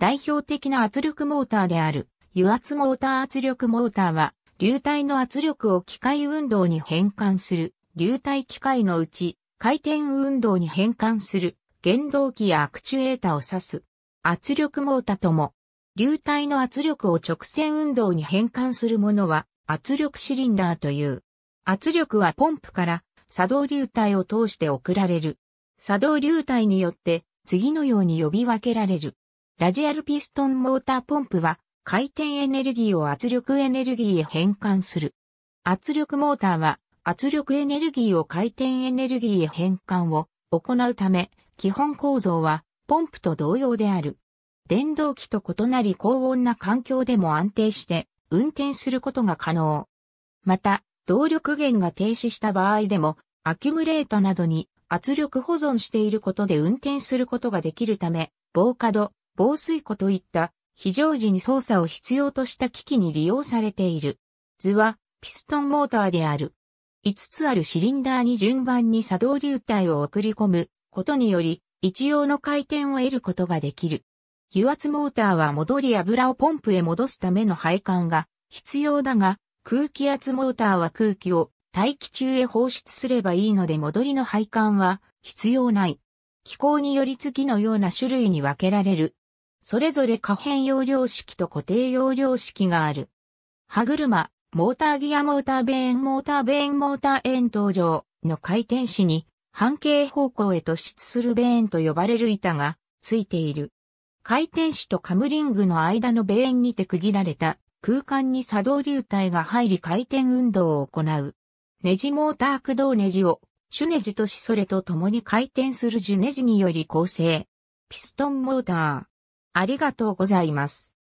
代表的な圧力モーターである、油圧モーター圧力モーターは、流体の圧力を機械運動に変換する、流体機械のうち、回転運動に変換する、原動機やアクチュエータを指す、圧力モーターとも、流体の圧力を直線運動に変換するものは、圧力シリンダーという。圧力はポンプから作動流体を通して送られる。作動流体によって次のように呼び分けられる。ラジアルピストンモーターポンプは回転エネルギーを圧力エネルギーへ変換する。圧力モーターは圧力エネルギーを回転エネルギーへ変換を行うため、基本構造はポンプと同様である。電動機と異なり高温な環境でも安定して運転することが可能。また、動力源が停止した場合でも、アキュムレータなどに圧力保存していることで運転することができるため、防火度、防水庫といった非常時に操作を必要とした機器に利用されている。図はピストンモーターである。5つあるシリンダーに順番に作動流体を送り込むことにより一様の回転を得ることができる。油圧モーターは戻り油をポンプへ戻すための配管が必要だが、空気圧モーターは空気を大気中へ放出すればいいので戻りの配管は必要ない。気候により次のような種類に分けられる。それぞれ可変容量式と固定容量式がある。歯車、モーターギアモーターベーンモーターベーンモーター円登場の回転子に半径方向へ突出するベーンと呼ばれる板がついている。回転子とカムリングの間のベーンにて区切られた空間に作動流体が入り回転運動を行う。ネジモーター駆動ネジを主ネジとしそれと共に回転する樹ネジにより構成。ピストンモーター。ありがとうございます。